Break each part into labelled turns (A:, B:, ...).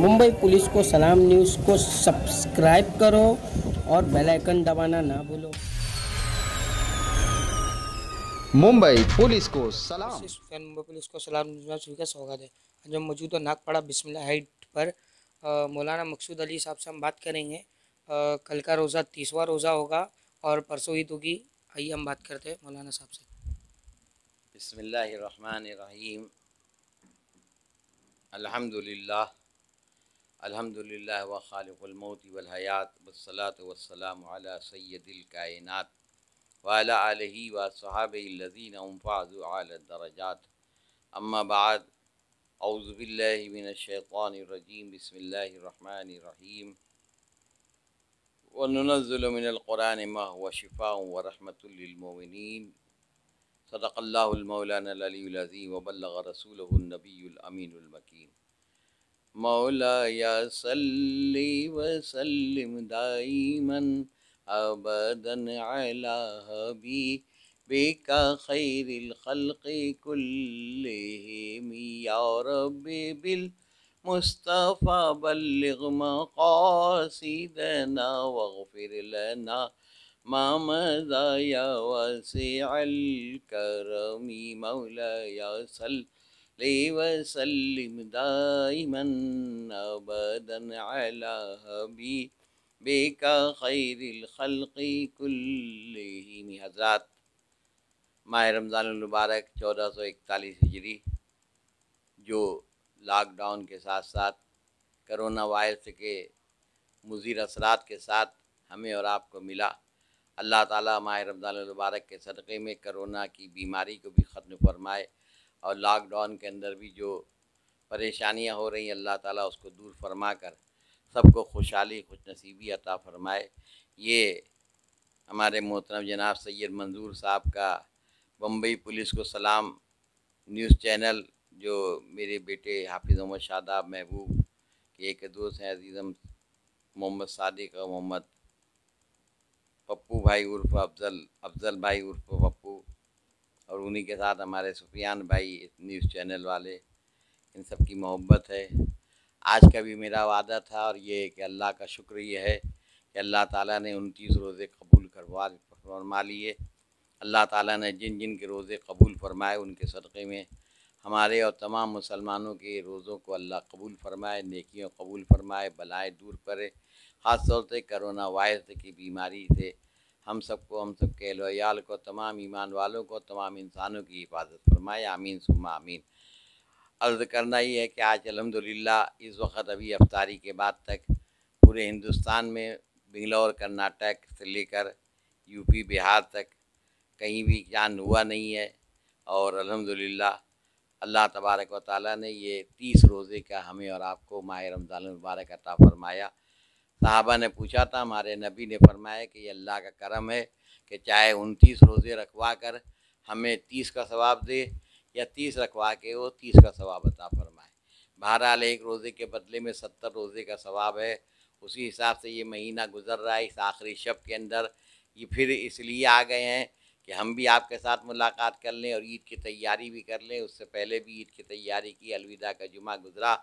A: Mumbai police को सलाम news को सब्सक्राइब करो और बेल आइकन दबाना ना भूलो मुंबई पुलिस को सलाम मुंबई पुलिस को सलाम न्यूज़ में का स्वागत है आज हम मौजूद और नागपाड़ा बिस्मिल्ला हाइट पर मौलाना मकसूद अली साहब से हम बात करेंगे आ, कल का रोज़ा तीसवा रोज़ा होगा और परसों ईद होगी आइए हम बात करते हैं मौलाना साहब से बिस्मिल्लाम अल्हम्दुलिल्लाह अल्हम्दुलिल्लाह व ख़ालिक़ुलमौत वलहयात वसलात वसलाम अला सैदिल कायनात वाला आलही व सहाबीन दरजात अम्मा बाद अउज़बिल्लिमिनशैतानरजीम बसमीम वनज़ुलमिनकुरान मह शिफ़ा व रहमतुल्लिन सदक़ल्लामौलानज़ीम वबल्ल रसूल नबीमीन مولاي صل وسلم دائما أبدا على حبيبك خير الخلق كلهم يا رب بالمصطفى بلغ مقاصدنا واغفر لنا ما مضى يا واسع الكرم مولاي صلي عليه وسلم دائما أبدا على حبيبك خير الخلق माह रमज़ान चौदह सौ इकतालीस हिजरी जो लॉकडाउन के साथ साथ करोना वायरस के मुजीर असरात के साथ हमें और आपको मिला अल्लाह ताला माह रमज़ान के सदक़े में करोना की बीमारी को भी ख़त्म फरमाए और लॉकडाउन के अंदर भी जो परेशानियां हो रही हैं अल्लाह ताला उसको दूर फरमा कर सबको खुशहाली खुश नसीबी अता फरमाए ये हमारे मोहतरम जनाब सैयद मंजूर साहब का बम्बई पुलिस को सलाम न्यूज़ चैनल जो मेरे बेटे हाफिज़ मोहम्मद शादाब महबूब के एक दोस्त हैं अजीज़म मोहम्मद सादिक और मोहम्मद पप्पू भाई उर्फ अफजल अफजल भाई उर्फ और उन्हीं के साथ हमारे सुफियान भाई न्यूज़ चैनल वाले इन सब की मोहब्बत है आज का भी मेरा वादा था और ये कि अल्लाह का शुक्र ये है कि अल्लाह ताला ने उनतीस रोज़े कबूल करवा फरमा लिए अल्लाह ताला ने जिन जिन के रोज़े कबूल फरमाए उनके सदक़े में हमारे और तमाम मुसलमानों के रोज़ों को अल्लाह कबूल फरमाए नेकियों कबूल फरमाए बलाएँ दूर करे ख़ास तौर से करोना वायरस की बीमारी से हम सबको हम सब के लोयाल को तमाम ईमान वालों को तमाम इंसानों की हिफाजत फरमाए आमीन सुमा आमीन अर्ज़ करना ये है कि आज अलहमदिल्ला इस वक्त अभी अफ्तारी के बाद तक पूरे हिंदुस्तान में बंगलौर कर्नाटक से लेकर यूपी बिहार तक कहीं भी जान हुआ नहीं है और अल्हम्दुलिल्लाह अल्लाह तबारक व ताली ने ये तीस रोज़े का हमें और आपको माह रमज़ान मुबारक अता फ़रमाया साहबा ने पूछा था हमारे नबी ने फरमाया कि ये अल्लाह का करम है कि चाहे उनतीस रोज़े रखवा कर हमें तीस का सवाब दे या तीस रखवा के वो तीस का सवाब अता फरमाए बहरहाल एक रोज़े के बदले में सत्तर रोज़े का सवाब है उसी हिसाब से ये महीना गुजर रहा है इस आखिरी शब के अंदर ये फिर इसलिए आ गए हैं कि हम भी आपके साथ मुलाकात कर लें और ईद की तैयारी भी कर लें उससे पहले भी ईद की तैयारी की अलविदा का जुमा गुजरा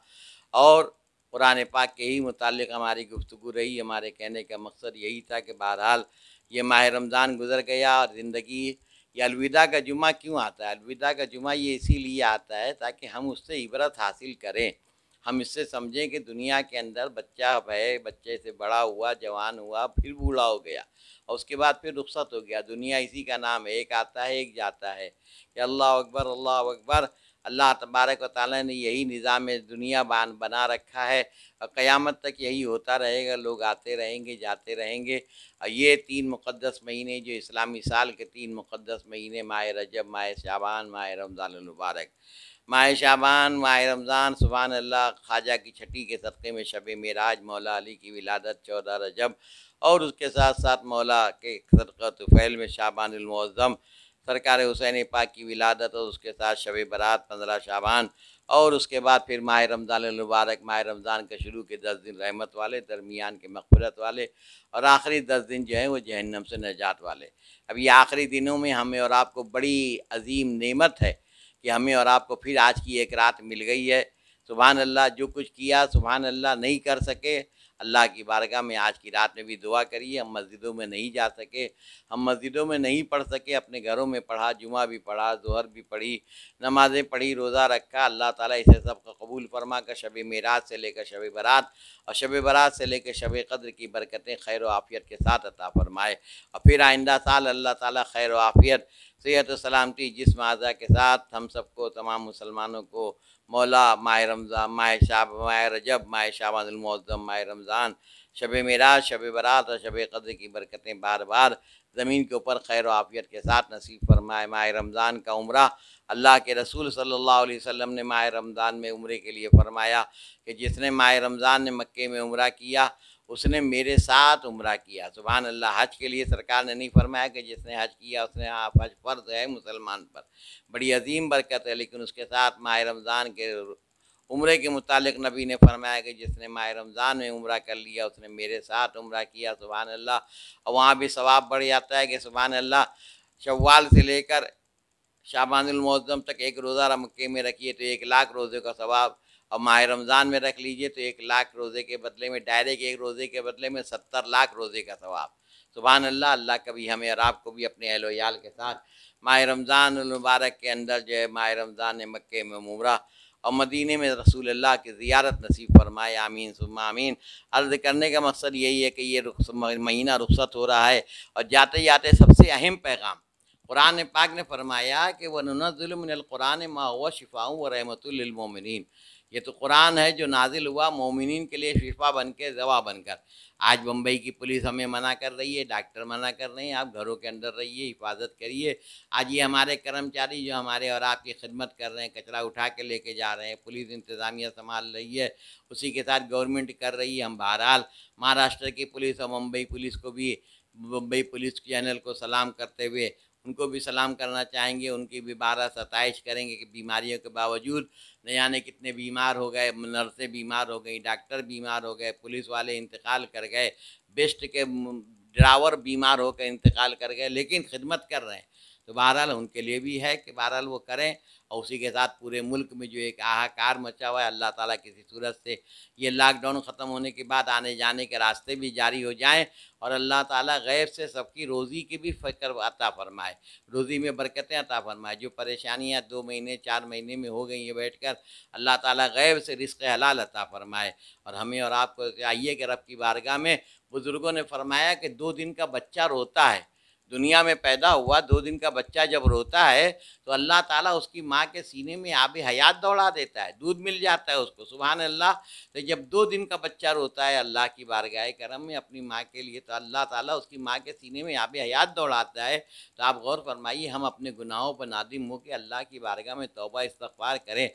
A: और कुरान पाक के ही मुतल हमारी गुफ्तु रही हमारे कहने का मकसद यही था कि बहरहाल ये माह रमज़ान गुजर गया और ज़िंदगी ये अलविदा का जुमा क्यों आता है अलविदा का जुमा ये इसीलिए आता है ताकि हम उससे इबरत हासिल करें हम इससे समझें कि दुनिया के अंदर बच्चा है बच्चे से बड़ा हुआ जवान हुआ फिर बूढ़ा हो गया और उसके बाद फिर रुख्सत हो गया दुनिया इसी का नाम है एक आता है एक जाता है कि अल्लाह अकबर अल्लाह अकबर अल्लाह तबारक व ताली ने यही निज़ाम दुनिया बान बना रखा है और क़यामत तक यही होता रहेगा लोग आते रहेंगे जाते रहेंगे और ये तीन मुक़दस महीने जो इस्लामी साल के तीन मुक़दस महीने माह रजब माह शाबान माह रमज़ानमबारक माह शाबान माह रमज़ान सुबहान अल्लाह ख्वाजा की छठी के सदक़े में शब मराज मौला अली की विलादत चौदह रजब और उसके साथ साथ मौला के सदक़ तुफ़ैल में शाबानमज़म सरकार हुसैन पाक की विलादत और उसके साथ शब बरात पंद्रह शाबान और उसके बाद फिर माह रमज़ान मुबारक माह रमज़ान के शुरू के दस दिन रहमत वाले दरमियान के मकफरत वाले और आखिरी दस दिन जो है वो जहन्नम से नजात वाले अब ये आखिरी दिनों में हमें और आपको बड़ी अजीम नेमत है कि हमें और आपको फिर आज की एक रात मिल गई है सुबह अल्लाह जो कुछ किया सुबह अल्लाह नहीं कर सके अल्लाह की बारगाह में आज की रात में भी दुआ करिए हम मस्जिदों में नहीं जा सके हम मस्जिदों में नहीं पढ़ सके अपने घरों में पढ़ा जुमा भी पढ़ा जहर भी पढ़ी नमाज़ें पढ़ी रोज़ा रखा अल्लाह ताला इसे सब का कबूल फरमा कर शब मेरात से लेकर शब बरात और शब बरात से लेकर शब कद्र की बरकतें खैर आफ़ियत के साथ अता फरमाए और फिर आइंदा साल अल्लाह ताली खैर आफ़ियत सेहत सलामती जिसम आज़ा के साथ हम सबको तमाम मुसलमानों को मौला माह रमज़ान माह शाब माह रजब माह शाबानमज़म माह रमज़ान शब मराज शब बरात और शब कद्र की बरकतें बार बार ज़मीन के ऊपर खैर आफियत के साथ नसीब फरमाए माह रमज़ान का उम्र अल्लाह के रसूल सल्ला अलैहि ने माह रमज़ान में उम्र के लिए फ़रमाया कि जिसने माह रमज़ान ने मक् में उम्र किया उसने मेरे साथ उम्र किया सुबह अल्लाह हज के लिए सरकार ने नहीं फरमाया कि जिसने हज किया उसने आप हज फ़र्ज है मुसलमान पर बड़ी अजीम बरकत है लेकिन उसके साथ माह रमज़ान के उम्र के मुतालिक नबी ने फरमाया कि जिसने माह रमज़ान में उम्र कर लिया उसने मेरे साथ उम्र किया सुबह अल्लाह और वहाँ भी स्वाब बढ़ जाता है कि सुबह अल्लाह शवाल से लेकर शाबानमौज़म तक एक रोज़ा रमके में रखिए तो एक लाख रोज़े का स्वाब और माह रमज़ान में रख लीजिए तो एक लाख रोज़े के बदले में डायरेक्ट एक रोज़े के बदले में सत्तर लाख रोज़े का सवाब सुबह अल्लाह अल्लाह कभी हमें और आपको भी अपने अहलोयाल याल के साथ माह रमज़ानमबारक के अंदर जो है माह रमज़ान मक्के में मुमरा और मदीने में रसूल अल्लाह की ज़ियारत नसीब फरमाए आमीन सुबह आमीन अर्ज़ करने का मकसद यही है कि ये महीना रुखसत हो रहा है और जाते जाते सबसे अहम पैगाम कुरान पाक ने फरमाया कि वह नज़ुलमकुरान माँ हुआ शिफाऊँ व रहमतमिन ये तो कुरान है जो नाजिल हुआ मोमिन के लिए शिफा बन के दवा बनकर आज बम्बई की पुलिस हमें मना कर रही है डॉक्टर मना कर रहे हैं आप घरों के अंदर रहिए हिफाजत करिए आज ये हमारे कर्मचारी जो हमारे और आपकी खिदमत कर रहे हैं कचरा उठा के लेके जा रहे हैं पुलिस इंतज़ामिया संभाल रही है उसी के साथ गवर्नमेंट कर रही है हम बहरहाल महाराष्ट्र की पुलिस और मुंबई पुलिस को भी मुंबई पुलिस चैनल को सलाम करते हुए उनको भी सलाम करना चाहेंगे उनकी भी बारह सताइश करेंगे कि बीमारियों के बावजूद न जाने कितने बीमार हो गए नर्सें बीमार हो गई डॉक्टर बीमार हो गए पुलिस वाले इंतकाल कर गए बेस्ट के ड्रावर बीमार होकर इंतकाल कर गए लेकिन खिदमत कर रहे हैं तो बहरहाल उनके लिए भी है कि बहरहाल वो करें और उसी के साथ पूरे मुल्क में जो एक आहाकार मचा हुआ है अल्लाह ताला किसी सूरत से ये लॉकडाउन ख़त्म होने के बाद आने जाने के रास्ते भी जारी हो जाएं और अल्लाह ताला गैब से सबकी रोज़ी की भी फ़िक्र अता फ़रमाए रोज़ी में बरकतें अता फ़रमाए जो परेशानियाँ दो महीने चार महीने में हो गई हैं बैठ कर अल्लाह ताली गैब से रिस्क हलाल अता फ़रमाए और हमें और आपको चाहिए कि रब की बारगाह में बुज़ुर्गों ने फरमाया कि दो दिन का बच्चा रोता है दुनिया में पैदा हुआ दो दिन का बच्चा जब रोता है तो अल्लाह ताला उसकी माँ के सीने में आब हयात दौड़ा देता है दूध मिल जाता है उसको सुबह अल्लाह तो जब दो दिन का बच्चा रोता है अल्लाह की बारगाह करम में अपनी माँ के लिए तो अल्लाह ताला उसकी माँ के सीने में आब हयात दौड़ाता है तो आप गौर फरमाइए हम अपने गुनाहों पर नादिम हो के अल्लाह की बारगाह में तोबा इस्तार करें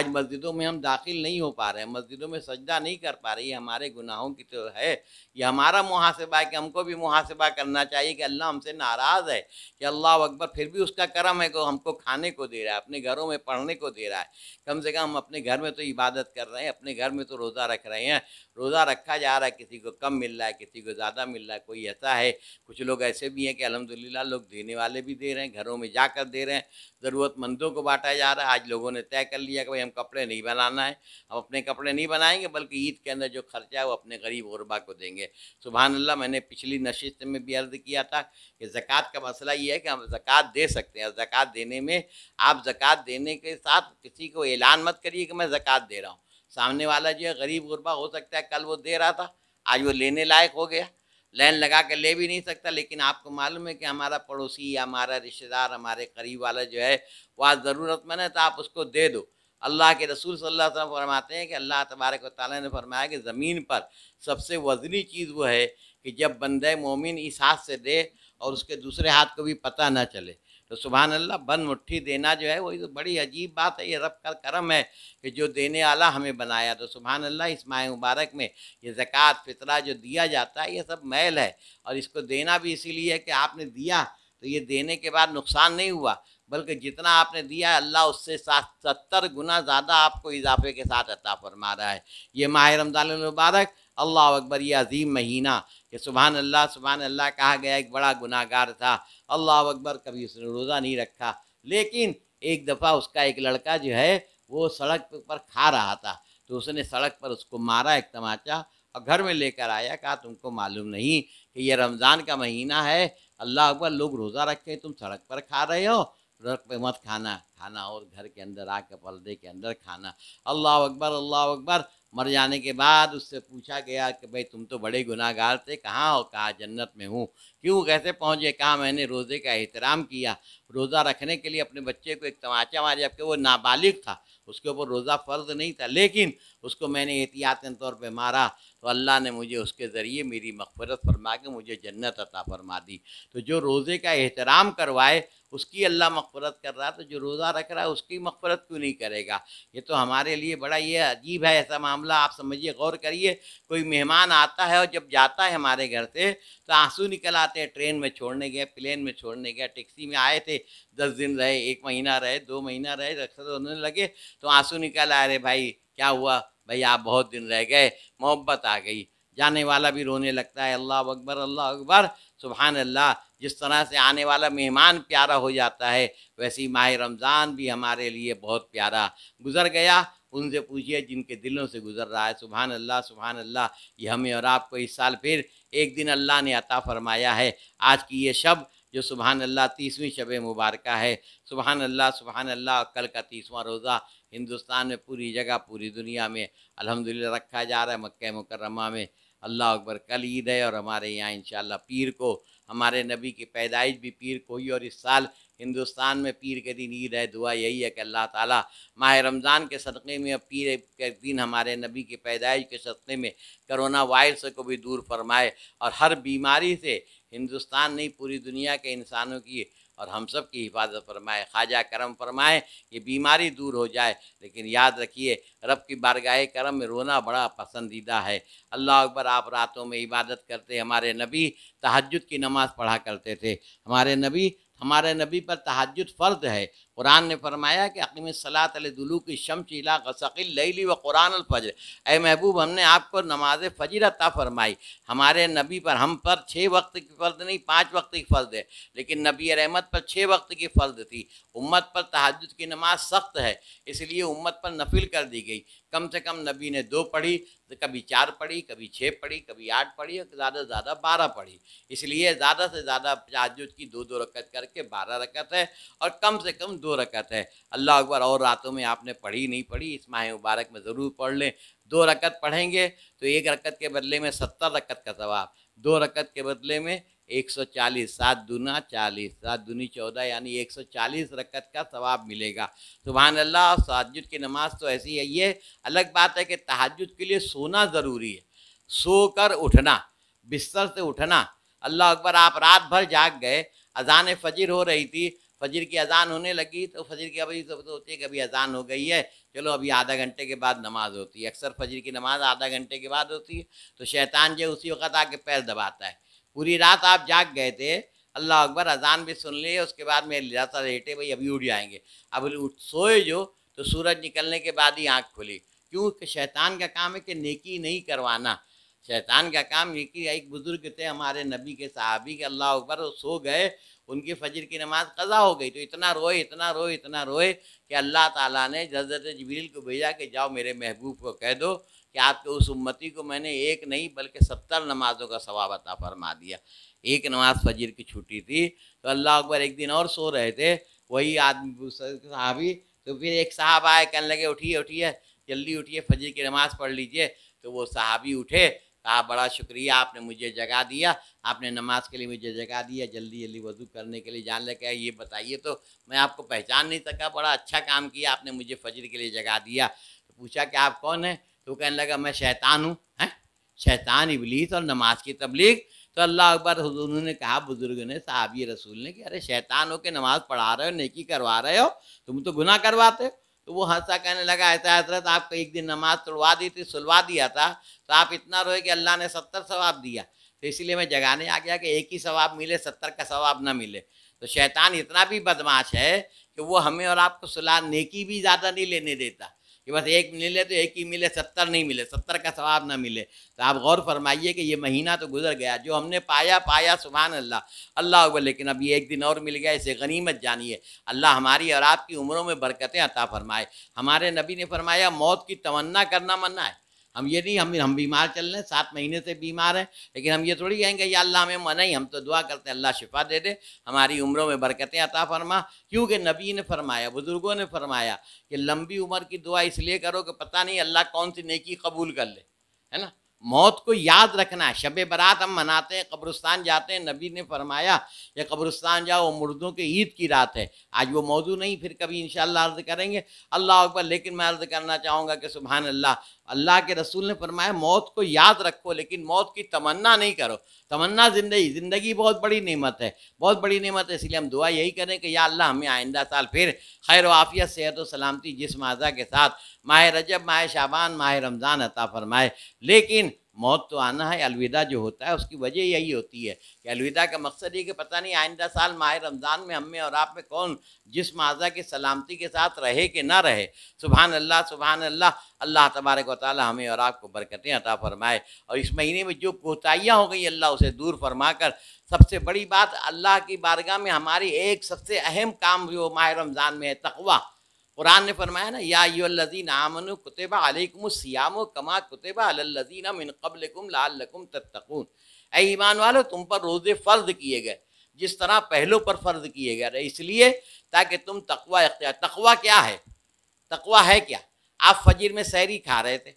A: आज मस्जिदों में हम दाखिल नहीं हो पा रहे हैं मस्जिदों में सजदा नहीं कर पा रही हमारे गुनाहों की तो है ये हमारा मुहासबा है कि हमको भी मुहासबा करना चाहिए कि अल्लाह हमसे नाराज़ है कि अल्लाह अकबर फिर भी उसका करम है को हमको खाने को दे रहा है अपने घरों में पढ़ने को दे रहा है कम से कम हम अपने घर में तो इबादत कर रहे हैं अपने घर में तो रोज़ा रख रहे हैं रोज़ा रखा जा रहा है किसी को कम मिल रहा है किसी को ज़्यादा मिल रहा है कोई ऐसा है कुछ लोग ऐसे भी हैं कि अलहमदिल्ला लोग देने वाले भी दे रहे हैं घरों में जाकर दे रहे हैं ज़रूरतमंदों को बांटा जा रहा है आज लोगों ने तय कर लिया कि भाई हम कपड़े नहीं बनाना है हम अपने कपड़े नहीं बनाएंगे बल्कि ईद के अंदर जो खर्चा है वो अपने गरीब गरबा को देंगे सुबह अल्लाह मैंने पिछली नशिस्त में भी अर्ज़ किया था कि ज़क़़त का मसला ये है कि हम ज़क़़त दे सकते हैं ज़क़़त देने में आप ज़क़़त देने के साथ किसी को ऐलान मत करिए कि मैं ज़क़़त दे रहा हूँ सामने वाला जो है गरीब गुरबा हो सकता है कल वो दे रहा था आज वो लेने लायक हो गया लाइन लगा के ले भी नहीं सकता लेकिन आपको मालूम है कि हमारा पड़ोसी या हमारा रिश्तेदार हमारे करीब वाला जो है वो आज ज़रूरतमंद है तो आप उसको दे दो अल्लाह के रसूल सल्लल्लाहु अलैहि वसल्लम फरमाते हैं कि अल्लाह तबारक वाली ने फरमाया कि ज़मीन पर सबसे वजनी चीज़ वो है कि जब बंदे मोमिन इस हाथ से दे और उसके दूसरे हाथ को भी पता ना चले तो सुबहान अल्लाह बन मुट्ठी देना जो है वही तो बड़ी अजीब बात है ये रब का करम है कि जो देने वाला हमें बनाया तो सुबहान अल्लाह इस माह मुबारक में ये ज़क़़त फितरा जो दिया जाता है ये सब मैल है और इसको देना भी इसीलिए है कि आपने दिया तो ये देने के बाद नुकसान नहीं हुआ बल्कि जितना आपने दिया अल्लाह उससे सत्तर गुना ज़्यादा आपको इजाफे के साथ अता फरमा रहा है ये माह रमज़ान मुबारक अल्लाह अकबर ये अजीम महीना कि सुबहान अल्लाह सुबहान अल्लाह कहा गया एक बड़ा गुनागार था अल्लाह अकबर कभी उसने रोज़ा नहीं रखा लेकिन एक दफ़ा उसका एक लड़का जो है वो सड़क पर खा रहा था तो उसने सड़क पर उसको मारा एक तमाचा और घर में लेकर आया कहा तुमको मालूम नहीं कि यह रमज़ान का महीना है अल्लाह अकबर लोग रोज़ा रखे तुम सड़क पर खा रहे हो सड़क पर मत खाना खाना और घर के अंदर आके पर्दे के अंदर खाना अल्लाह अकबर अल्लाह अकबर मर जाने के बाद उससे पूछा गया कि भाई तुम तो बड़े गुनाहगार थे कहाँ हो कहा जन्नत में हूँ क्यों कैसे पहुँचे कहा मैंने रोज़े का एहतराम किया रोज़ा रखने के लिए अपने बच्चे को एक तमाचा मारा जबकि वो नाबालिग था उसके ऊपर रोज़ा फ़र्ज नहीं था लेकिन उसको मैंने एहतियातन तौर पर मारा तो अल्लाह ने मुझे उसके ज़रिए मेरी मकफरत फरमा के मुझे जन्नत अता फरमा दी तो जो रोज़े का एहतराम करवाए उसकी अल्लाह मकफरत कर रहा तो जो रोज़ा रख रहा है उसकी मकफ़रत क्यों नहीं करेगा ये तो हमारे लिए बड़ा ये अजीब है ऐसा मामला आप समझिए गौर करिए कोई मेहमान आता है और जब जाता है हमारे घर से तो आंसू निकल आते हैं ट्रेन में छोड़ने गए प्लेन में छोड़ने गए टैक्सी में आए थे दस दिन रहे एक महीना रहे दो महीना रहे अक्सर होने लगे तो आंसू निकल आ रहे भाई क्या हुआ भाई आप बहुत दिन रह गए मोहब्बत आ गई जाने वाला भी रोने लगता है अल्लाह अकबर अल्लाह अकबर सुबहान अल्लाह जिस तरह से आने वाला मेहमान प्यारा हो जाता है वैसे ही माह रमज़ान भी हमारे लिए बहुत प्यारा गुज़र गया उनसे पूछिए जिनके दिलों से गुज़र रहा है सुबहान अल्लाह सुबहान अल्लाह ये हमें और आपको इस साल फिर एक दिन अल्लाह ने अता फरमाया है आज की ये शब जो सुबहान अल्लाह तीसवीं शब मुबारक है सुबहान अल्लाह सुबहान अल्लाह कल का तीसवां रोज़ा हिंदुस्तान में पूरी जगह पूरी दुनिया में अलहमदिल्ला रखा जा रहा है मक् मुकरमा में अल्लाह अकबर कल ईद है और हमारे यहाँ इन पीर को हमारे नबी की पैदाइश भी पीर को ही और इस साल हिंदुस्तान में पीर के दिन ईद है दुआ यही है कि अल्लाह ताला माह रमज़ान के सदक़े में पीर के दिन हमारे नबी की पैदाइश के सदक़े में करोना वायरस को भी दूर फरमाए और हर बीमारी से हिंदुस्तान नहीं पूरी दुनिया के इंसानों की और हम सब की हिफाजत फरमाए ख्वाजा करम फरमाए ये बीमारी दूर हो जाए लेकिन याद रखिए रब की बारगाह करम में रोना बड़ा पसंदीदा है अल्लाह अकबर आप रातों में इबादत करते हमारे नबी तहजद की नमाज़ पढ़ा करते थे हमारे नबी हमारे नबी पर तहजद फ़र्ज है कुरान ने फरमाया कि अकीम सलात अलदलू की शम्स इला गसकिल लैली व कुरान अलफजर ए महबूब हमने आपको नमाज फजीर अता फरमाई हमारे नबी पर हम पर छः वक्त की फ़र्ज नहीं पाँच वक्त की फ़र्ज है लेकिन नबी रहमत पर छः वक्त की फ़र्ज थी उम्मत पर तहजद की नमाज सख्त है इसलिए उम्मत पर नफिल कर दी गई कम से कम नबी ने दो पढ़ी तो कभी चार पढ़ी कभी छः पढ़ी कभी आठ पढ़ी और ज़्यादा से ज़्यादा बारह पढ़ी इसलिए ज़्यादा से ज़्यादा तहजद की दो दो रकत करके बारह रकत है और कम से कम दो दो रकत है अल्लाह अकबर और रातों में आपने पढ़ी नहीं पढ़ी इस माह मुबारक में ज़रूर पढ़ लें दो रकत पढ़ेंगे तो एक रकत के बदले में सत्तर रकत का सवाब दो रकत के बदले में एक सौ चालीस सात दुना चालीस सात दुनी चौदह यानी एक सौ चालीस रकत का सवाब मिलेगा सुबहान अल्लाह और तहजद की नमाज तो ऐसी है ये अलग बात है कि तहजद के लिए सोना ज़रूरी है सो कर उठना बिस्तर से उठना अल्लाह अकबर आप रात भर जाग गए अजान फजर हो रही थी फजर की अजान होने लगी तो फजर की अभी तो है कि अभी अजान हो गई है चलो अभी आधा घंटे के बाद नमाज होती है अक्सर फजर की नमाज आधा घंटे के बाद होती है तो शैतान जो उसी वक्त आके पैर दबाता है पूरी रात आप जाग गए थे अल्लाह अकबर अजान भी सुन लिए उसके बाद में लिहाजा लेटे भाई अभी उठ जाएंगे अब उठ सोए जो तो सूरज निकलने के बाद ही आँख खुली क्योंकि शैतान का काम है कि नेकी नहीं करवाना शैतान का काम नेकी एक बुज़ुर्ग थे हमारे नबी के साहबी के अल्लाह अकबर सो गए उनकी फजर की नमाज कज़ा हो गई तो इतना रोए इतना रोए इतना रोए कि अल्लाह ताला ने हजरत जबरील को भेजा कि जाओ मेरे महबूब को कह दो कि आपके उस उम्मती को मैंने एक नहीं बल्कि सत्तर नमाज़ों का सवाब अता फरमा दिया एक नमाज फजर की छुट्टी थी तो अल्लाह अकबर एक दिन और सो रहे थे वही आदमी साहबी तो फिर एक साहब आए कहने लगे उठिए उठिए जल्दी उठिए फजर की नमाज़ पढ़ लीजिए तो वो साहबी उठे कहा बड़ा शुक्रिया आपने मुझे जगा दिया आपने नमाज के लिए मुझे जगा दिया जल्दी जल्दी वजू करने के लिए जान ले कह ये बताइए तो मैं आपको पहचान नहीं सका बड़ा अच्छा काम किया आपने मुझे फजर के लिए जगा दिया तो पूछा कि आप कौन हैं तो कहने लगा मैं शैतान हूँ हैं शैतान इबलीस और नमाज की तबलीग तो अल्लाह अकबर हजूर ने कहा बुजुर्ग ने साहबी रसूल ने कि अरे शैतान हो के नमाज़ पढ़ा रहे हो नेकी करवा रहे हो तुम तो गुना करवाते हो तो वो हंसा कहने लगा ऐसा हजरत आपको एक दिन नमाज तुड़वा दी थी सुलवा दिया था तो आप इतना रोए कि अल्लाह ने सत्तर सवाब दिया तो इसीलिए मैं जगाने आ गया कि एक ही सवाब मिले सत्तर का सवाब ना मिले तो शैतान इतना भी बदमाश है कि वो हमें और आपको सुलह नेकी भी ज़्यादा नहीं लेने देता कि बस एक मिले तो एक ही मिले सत्तर नहीं मिले सत्तर का सवाब ना मिले तो आप गौर फरमाइए कि ये महीना तो गुजर गया जो हमने पाया पाया सुबहान अल्लाह अल्लाह लेकिन अब ये एक दिन और मिल गया इसे गनीमत जानिए अल्लाह हमारी और आपकी उम्रों में बरकतें अता फरमाए हमारे नबी ने फरमाया मौत की तमन्ना करना मना है हम ये नहीं हम हम बीमार चल रहे हैं सात महीने से बीमार हैं लेकिन हम ये थोड़ी कहेंगे या अल्लाह हमें मना ही हम तो दुआ करते हैं अल्लाह शिफा दे दे हमारी उम्रों में बरकतें अता फरमा क्योंकि नबी ने फरमाया बुज़ुर्गों ने फरमाया कि लंबी उम्र की दुआ इसलिए करो कि पता नहीं अल्लाह कौन सी नेकी कबूल कर ले है ना मौत को याद रखना है शब बरात हम मनाते हैं कब्रस्तान जाते हैं नबी ने फरमाया या कब्रस्तान जाओ वो मुर्दों के ईद की रात है आज वो मौजू नहीं फिर कभी इन अर्ज़ करेंगे अल्लाह अकबर लेकिन मैं अर्ज़ करना चाहूँगा कि सुबहान अल्लाह अल्लाह के रसूल ने फरमाया मौत को याद रखो लेकिन मौत की तमन्ना नहीं करो तमन्ना ज़िंदगी ज़िंदगी बहुत बड़ी नेमत है बहुत बड़ी नेमत है इसलिए हम दुआ यही करें कि या अल्लाह हमें आइंदा साल फिर खैर वाफ़ियत सेहत व सलामती जिसम आज़ा के साथ माह रजब माह शाबान माह रमज़ान अता फरमाए लेकिन मौत तो आना है अलविदा जो होता है उसकी वजह यही होती है कि अलविदा का मकसद ये कि पता नहीं आइंदा साल माह रमज़ान में हमें और आप में कौन जिस माजा की सलामती के साथ रहे कि ना रहे सुबहान अल्लाह सुबहान अल्लाह अल्लाह तबारक वाली हमें और आपको बरकतें अता फरमाए और इस महीने में जो कोताहियाँ हो गई अल्लाह उसे दूर फरमा कर सबसे बड़ी बात अल्लाह की बारगाह में हमारी एक सबसे अहम काम जो माह रमज़ान में है तकवा कुरान ने फरमाया ना याजीन आमन कुतबा अलकुम सियाम कमा कुतबा अल्लजीन मिन कबलकुम लकुम तत्तकून ए ईमान वालो तुम पर रोज़े फ़र्ज किए गए जिस तरह पहलों पर फ़र्ज किए गए इसलिए ताकि तुम तकवा इख्तियार तकवा क्या है तकवा है क्या आप फजीर में सहरी खा रहे थे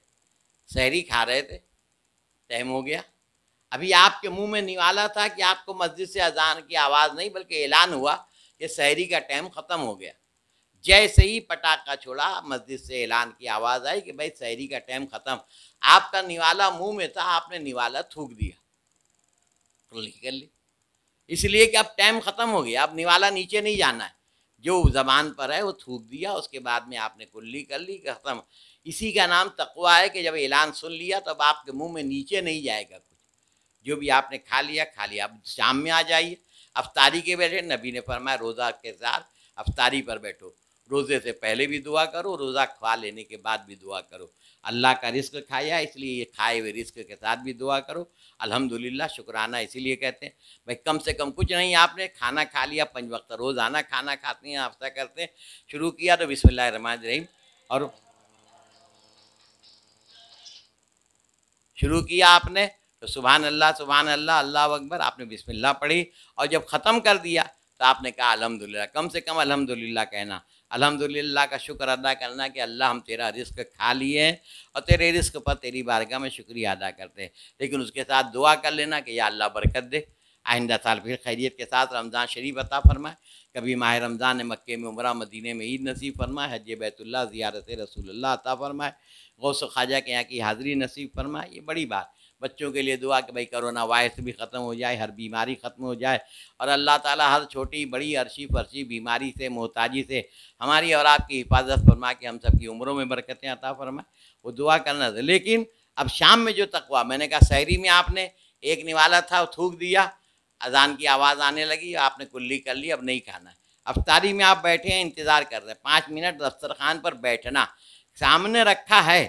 A: सहरी खा रहे थे टाइम हो गया अभी आपके मुंह में निवाला था कि आपको मस्जिद से अजान की आवाज़ नहीं बल्कि ऐलान हुआ कि सहरी का टाइम ख़त्म हो गया जैसे ही पटाखा छोड़ा मस्जिद से ऐलान की आवाज़ आई कि भाई शहरी का टाइम ख़त्म आपका निवाला मुंह में था आपने निवाला थूक दिया कर ली इसलिए कि अब टाइम ख़त्म हो गया अब निवाला नीचे नहीं जाना है जो जबान पर है वो थूक दिया उसके बाद में आपने कुल्ली कर ली ख़त्म इसी का नाम तकवा है कि जब ऐलान सुन लिया तो तो आपके मुंह में नीचे नहीं जाएगा कुछ जो भी आपने खा लिया खा लिया अब शाम में आ जाइए अफतारी के बैठे नबी ने फरमाया रोज़ा के साथ अफतारी पर बैठो रोज़े से पहले भी दुआ करो रोज़ा खा लेने के बाद भी दुआ करो अल्लाह का रिस्क खाया इसलिए ये खाए हुए रिस्क के साथ भी दुआ करो अल्हम्दुलिल्लाह शुक्राना इसीलिए कहते हैं भाई कम से कम कुछ नहीं आपने खाना खा लिया पंच वक्त रोज़ाना खाना खाते हैं आपसा करते हैं शुरू किया तो बिसमिल्ल रमान रहीम और शुरू किया आपने तो सुबहान अल्लाह सुबह अल्लाह अल्लाह अकबर आपने बिस्मिल्लाह पढ़ी और जब ख़त्म कर दिया तो आपने कहा अलहमदिल्ला कम से कम अलहमदिल्ला कहना अल्हम्दुलिल्लाह का शुक्र अदा करना कि अल्लाह हम तेरा रिस्क खा लिए हैं और तेरे रिस्क पर तेरी बारगाह में शुक्रिया अदा करते हैं लेकिन उसके साथ दुआ कर लेना कि या अल्लाह बरकत दे आइंदा साल फिर खैरियत के साथ रमज़ान शरीफ अता फरमाए कभी माह रमज़ान ने मक्के में उम्र मदीने में ईद नसीब फरमाए हज बैतुल्ला ज़ियारत रसूलुल्लाह अता फरमाए गौस ख्वाजा के यहाँ की हाज़री नसीब फरमाए ये बड़ी बात बच्चों के लिए दुआ कि भाई करोना वायरस भी ख़त्म हो जाए हर बीमारी ख़त्म हो जाए और अल्लाह ताला हर छोटी बड़ी अरशी फरशी बीमारी से मोहताजी से हमारी और आपकी हिफाजत फरमा के हम सब की उम्रों में बरकतें अता फरमाए वो दुआ करना था लेकिन अब शाम में जो तकवा मैंने कहा शहरी में आपने एक निवाला था थूक दिया अजान की आवाज़ आने लगी आपने कुल्ली कर ली अब नहीं खाना है अफ्तारी में आप बैठे हैं इंतज़ार कर रहे हैं पाँच मिनट दफ्तर खान पर बैठना सामने रखा है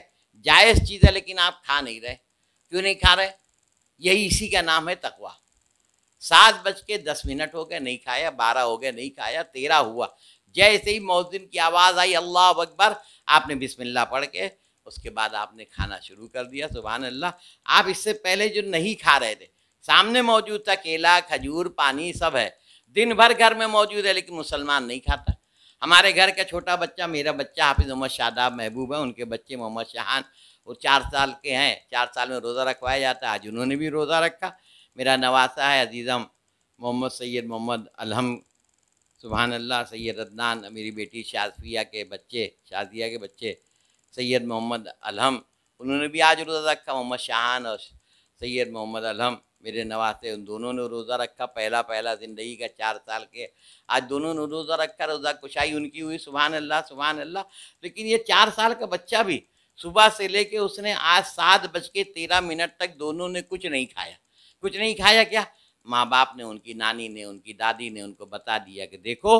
A: जायज़ चीज़ है लेकिन आप खा नहीं रहे क्यों नहीं खा रहे यही इसी का नाम है तकवा सात बज के दस मिनट हो गए नहीं खाया बारह हो गए नहीं खाया तेरह हुआ जैसे ही मोहसिन की आवाज़ आई अल्लाह अकबर आपने बिस्मिल्लाह पढ़ के उसके बाद आपने खाना शुरू कर दिया सुबह अल्लाह आप इससे पहले जो नहीं खा रहे थे सामने मौजूद था केला खजूर पानी सब है दिन भर घर में मौजूद है लेकिन मुसलमान नहीं खाता हमारे घर का छोटा बच्चा मेरा बच्चा हाफिज़ मोहम्मद शादाब महबूब है उनके बच्चे मोहम्मद शाहान वो चार साल के हैं चार साल में रोज़ा रखवाया जाता है आज उन्होंने भी रोज़ा रखा मेरा नवासा है अजीज़म मोहम्मद सैयद मोहम्मद अलहम सुबहान अल्लाह सैयद अदनान मेरी बेटी शाजफिया के बच्चे शाजिया के बच्चे सैयद मोहम्मद अलहम उन्होंने भी आज रोज़ा रखा मोहम्मद शाहान और सैयद मोहम्मद अलहम मेरे नवासे उन दोनों ने रोज़ा रखा पहला पहला ज़िंदगी का चार साल के आज दोनों ने रोज़ा रखा रोज़ा कुशाई उनकी हुई सुबहान अल्लाह सुबहान अल्लाह लेकिन ये चार साल का बच्चा भी सुबह से लेके उसने आज सात बज के तेरह मिनट तक दोनों ने कुछ नहीं खाया कुछ नहीं खाया क्या माँ बाप ने उनकी नानी ने उनकी दादी ने उनको बता दिया कि देखो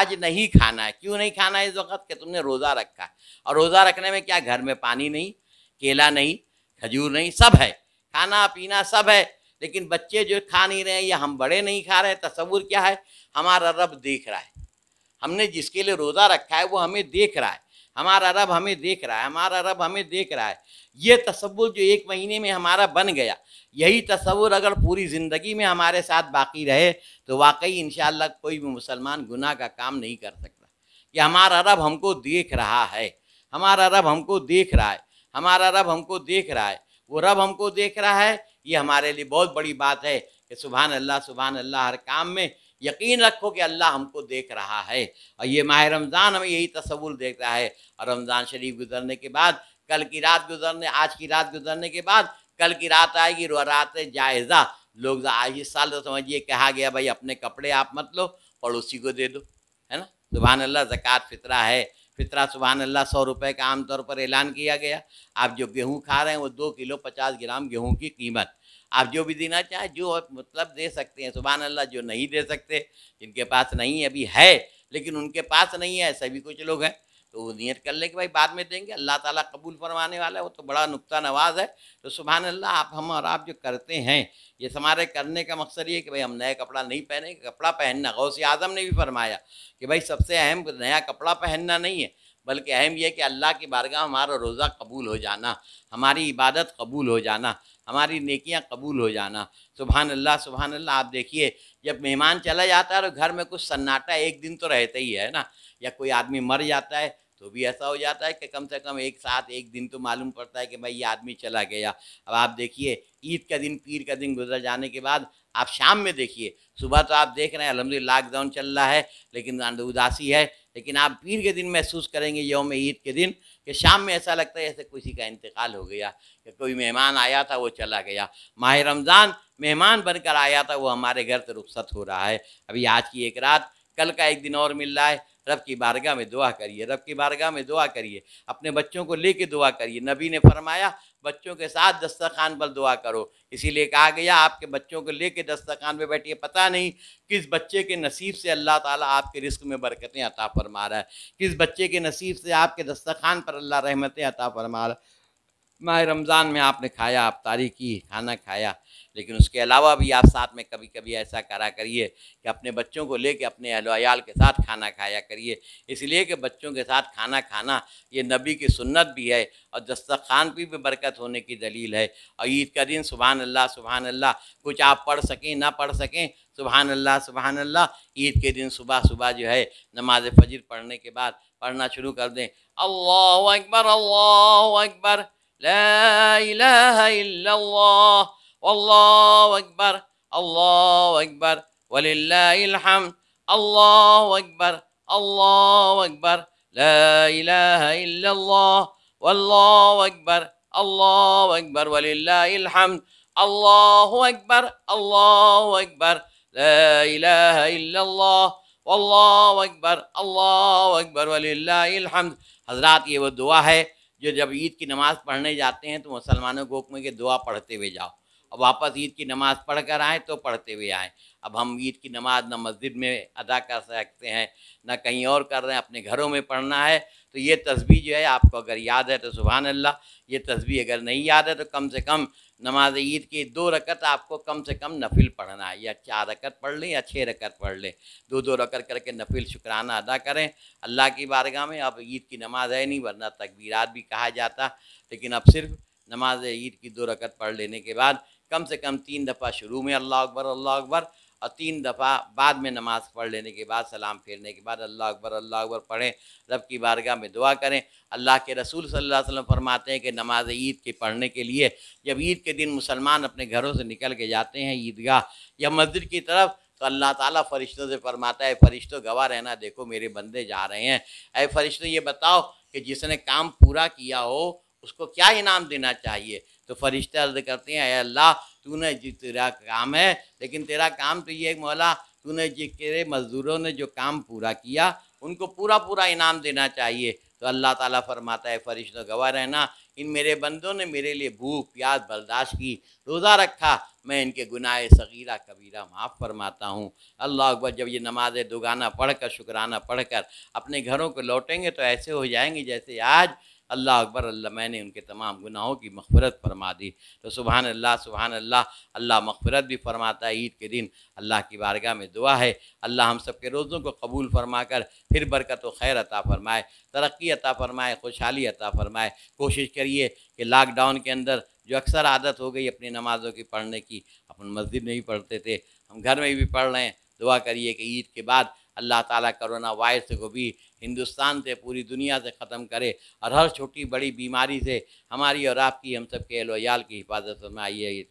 A: आज नहीं खाना है क्यों नहीं खाना है इस वक्त कि तुमने रोज़ा रखा है और रोज़ा रखने में क्या घर में पानी नहीं केला नहीं खजूर नहीं सब है खाना पीना सब है लेकिन बच्चे जो खा नहीं रहे या हम बड़े नहीं खा रहे तस्वूर क्या है हमारा रब देख रहा है हमने जिसके लिए रोज़ा रखा है वो हमें देख रहा है हमारा रब हमें देख रहा है हमारा रब हमें देख रहा है ये तस्वुर जो एक महीने में हमारा बन गया यही तस्वुर अगर पूरी ज़िंदगी में हमारे साथ बाकी रहे तो वाकई इन कोई भी मुसलमान गुनाह का काम नहीं कर सकता कि हमारा रब हमको देख रहा है हमारा रब हमको देख रहा है हमारा रब हमको देख रहा है वो रब हमको देख रहा है ये हमारे लिए बहुत बड़ी बात है कि सुबहान अल्लाह सुबह अल्लाह हर काम में यकीन रखो कि अल्लाह हमको देख रहा है और ये माह रमज़ान हमें यही तस्वुर देखता है और रमज़ान शरीफ गुजरने के बाद कल की रात गुजरने आज की रात गुजरने के बाद कल की रात आएगी रात जायज़ा लोग आज इस साल तो समझिए कहा गया भाई अपने कपड़े आप मत लो पड़ोसी को दे दो है ना सुबह अल्लाह ज़क़़त फितरा है फितरा सुबह अल्लाह सौ रुपये का आमतौर पर ऐलान किया गया आप जो गेहूँ खा रहे हैं वो दो किलो पचास ग्राम गेहूँ की कीमत आप जो भी देना चाहें जो मतलब दे सकते हैं सुबह अल्लाह जो नहीं दे सकते जिनके पास नहीं है अभी है लेकिन उनके पास नहीं है सभी कुछ लोग हैं तो वो नीयत कर ले कि भाई बाद में देंगे अल्लाह ताला कबूल फरमाने वाला है वो तो बड़ा नुकता नवाज है तो सुबहान अल्लाह आप हम और आप जो करते हैं ये हमारे करने का मकसद ये कि भाई हम नया कपड़ा नहीं पहने कपड़ा पहनना गौ आज़म ने भी फरमाया कि भाई सबसे अहम नया कपड़ा पहनना नहीं है बल्कि अहम यह कि अल्लाह की बारगाह हमारा रोज़ा कबूल हो जाना हमारी इबादत कबूल हो जाना हमारी नेकियां कबूल हो जाना सुबहान अल्लाह सुबहान अल्लाह आप देखिए जब मेहमान चला जाता है तो घर में कुछ सन्नाटा एक दिन तो रहता ही है ना या कोई आदमी मर जाता है तो भी ऐसा हो जाता है कि कम से कम एक साथ एक दिन तो मालूम पड़ता है कि भाई ये आदमी चला गया अब आप देखिए ईद का दिन पीर का दिन गुजर जाने के बाद आप शाम में देखिए सुबह तो आप देख रहे हैं अलहमद लॉकडाउन चल रहा है लेकिन उदासी है लेकिन आप पीर के दिन महसूस करेंगे योम ईद के दिन कि शाम में ऐसा लगता है जैसे किसी का इंतकाल हो गया कि कोई मेहमान आया था वो चला गया माह रमज़ान मेहमान बनकर आया था वो हमारे घर से तो रुखसत हो रहा है अभी आज की एक रात कल का एक दिन और मिल रहा है रब की बारगाह में दुआ करिए रब की बारगाह में दुआ करिए अपने बच्चों को लेके दुआ करिए नबी ने फरमाया बच्चों के साथ दस्तरखान पर दुआ करो इसीलिए कहा गया आपके बच्चों को लेके दस्तरखान पे बैठिए पता नहीं किस बच्चे के नसीब से अल्लाह ताला आपके रिस्क में बरकतें अता फरमा रहा है किस बच्चे के नसीब से आपके दस्तरखान पर अल्लाह रहमतें अता फरमा रहा है माह रमज़ान में आपने खाया आप तारी की खाना खाया लेकिन उसके अलावा भी आप साथ में कभी कभी ऐसा करा करिए कि अपने बच्चों को लेके अपने अहलोयाल के साथ खाना खाया करिए इसलिए कि बच्चों के साथ खाना खाना ये नबी की सुन्नत भी है और दस्तरखान भी, भी बरकत होने की दलील है और ईद का दिन सुबहान अल्लाह सुबहान अल्लाह कुछ आप पढ़ सकें ना पढ़ सकें सुबहान अल्लाह सुबहान अल्लाह ईद के दिन सुबह सुबह जो है नमाज फजर पढ़ने के बाद पढ़ना शुरू कर दें अल्लाह अकबर अल्लाह अकबर ला इलाहा इल्लल्लाह अल्लाह अकबर अल्लाह अकबर वलिल्लाहिल्हम अल्लाह अकबर अल्लाह अकबर ला इलाहा इल्लल्लाह वल्लाहु अकबर अल्लाह अकबर वलिल्लाहिल्हम अल्लाह अकबर अल्लाह अकबर ला इलाहा अकबर अल्लाह अकबर वलिल्लाहिल्हम्द हजरत ये वो दुआ है जो जब ईद की नमाज़ पढ़ने जाते हैं तो मुसलमानों को हुक्म के दुआ पढ़ते हुए जाओ वापस ईद की नमाज़ पढ़ कर आएँ तो पढ़ते हुए आएँ अब हम ईद की नमाज ना मस्जिद में अदा कर सकते हैं ना कहीं और कर रहे हैं अपने घरों में पढ़ना है तो ये तस्वीर जो है आपको अगर याद है तो सुबहान अल्लाह ये तस्वीर अगर नहीं याद है तो कम से कम नमाज ईद की दो रकत आपको कम से कम नफिल पढ़ना है या चार रकत पढ़ लें या छः रकत पढ़ लें दो दो रकत करके नफिल शुक्राना अदा करें अल्लाह की बारगाह में अब ईद की नमाज है नहीं वरना तकबीरात भी कहा जाता लेकिन अब सिर्फ नमाज ईद की दो रकत पढ़ लेने के बाद कम से कम तीन दफ़ा शुरू में अल्लाह अकबर अल्लाह अकबर और तीन दफ़ा बाद में नमाज़ पढ़ लेने के बाद सलाम फेरने के बाद अल्लाह अकबर अल्लाह अकबर पढ़ें रब की बारगाह में दुआ करें अल्लाह के रसूल सल्लल्लाहु अलैहि वसल्लम फरमाते हैं कि नमाज ईद के पढ़ने के लिए जब ईद के दिन मुसलमान अपने घरों से निकल के जाते हैं ईदगाह या मस्जिद की तरफ तो अल्लाह ताला फरिश्तों से फरमाता है फरिश्तों गवाह रहना देखो मेरे बंदे जा रहे हैं अरे फरिश्तों ये बताओ कि जिसने काम पूरा किया हो उसको क्या इनाम देना चाहिए तो फरिश्ते अर्ज करते हैं अल्लाह तूने जो तेरा काम है लेकिन तेरा काम तो ये है मौला तूने जो तेरे मज़दूरों ने जो काम पूरा किया उनको पूरा पूरा इनाम देना चाहिए तो अल्लाह ताला फरमाता है फरिश्तो गवाह रहना इन मेरे बंदों ने मेरे लिए भूख प्यास बर्दाश्त की रोज़ा रखा मैं इनके गुनाह सगीरा कबीरा माफ़ फरमाता हूँ अल्लाह अकबर जब ये नमाज दोगाना पढ़ कर शुक्राना पढ़ कर अपने घरों को लौटेंगे तो ऐसे हो जाएंगे जैसे आज अल्लाह अकबर अल्लाह मैंने उनके तमाम गुनाहों की मफफरत फरमा दी तो सुबहान अल्लाह सुबहान अल्लाह अल्लाह मफफरत भी फरमाता है ईद के दिन अल्लाह की बारगाह में दुआ है अल्लाह हम सब के रोज़ों को कबूल फरमा कर फिर बरकत व खैर अता फरमाए तरक्की अता फरमाए खुशहाली अता फरमाए कोशिश करिए कि लॉकडाउन के अंदर जो अक्सर आदत हो गई अपनी नमाज़ों की पढ़ने की अपन मस्जिद में ही पढ़ते थे हम घर में भी पढ़ रहे हैं दुआ करिए कि ईद के बाद अल्लाह ताला करोना वायरस को भी हिंदुस्तान से पूरी दुनिया से ख़त्म करे और हर छोटी बड़ी बीमारी से हमारी और आपकी हम सब के एलोयाल की हिफाजत में आई है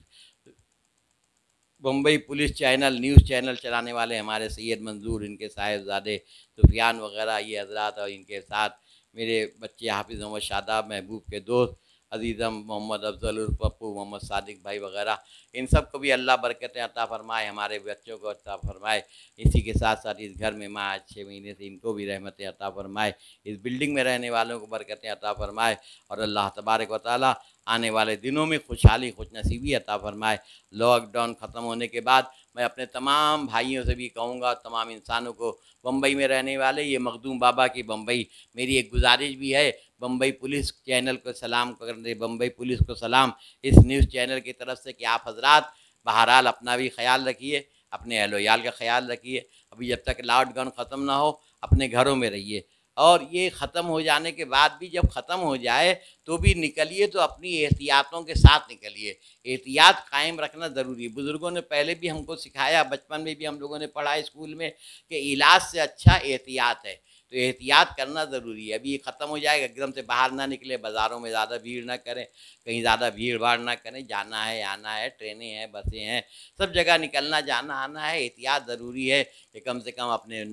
A: Bombay police channel news channel चलाने वाले हमारे सैयद मंजूर इनके साहेबजादे सुफियान वगैरह ये हजरात और इनके साथ मेरे बच्चे हाफिज़ मोहम्मद शादाब महबूब के दोस्त अजीज़म मोहम्मद अफजल पप्पू मोहम्मद सादिक भाई वगैरह इन सब को भी अल्लाह बरकत अता फरमाए हमारे बच्चों को अता फरमाए इसी के साथ साथ इस घर में माँ आज छः महीने से इनको भी रहमत अता फरमाए इस बिल्डिंग में रहने वालों को बरकत अता फरमाए और अल्लाह तबारक वाली आने वाले दिनों में खुशहाली खुश नसीबी अता फरमाए लॉकडाउन ख़त्म होने के बाद मैं अपने तमाम भाइयों से भी कहूँगा तमाम इंसानों को बम्बई में रहने वाले ये मखदूम बाबा की बम्बई मेरी एक गुजारिश भी है बम्बई पुलिस चैनल को सलाम कर रहे बम्बई पुलिस को सलाम इस न्यूज़ चैनल की तरफ से कि आप हजरात बहरहाल अपना भी ख्याल रखिए अपने अहलोयाल याल का ख्याल रखिए अभी जब तक लॉकडाउन ख़त्म ना हो अपने घरों में रहिए और ये ख़त्म हो जाने के बाद भी जब ख़त्म हो जाए तो भी निकलिए तो अपनी एहतियातों के साथ निकलिए एहतियात कायम रखना ज़रूरी है बुज़ुर्गों ने पहले भी हमको सिखाया बचपन में भी हम लोगों ने पढ़ा स्कूल में कि इलाज से अच्छा एहतियात है तो एहतियात करना ज़रूरी है अभी ये ख़त्म हो जाएगा एकदम से बाहर ना निकले बाज़ारों में ज़्यादा भीड़ ना करें कहीं ज़्यादा भीड़ भाड़ ना करें जाना है आना है ट्रेनें हैं बसें हैं सब जगह निकलना जाना आना है एहतियात ज़रूरी है कि कम से कम अपने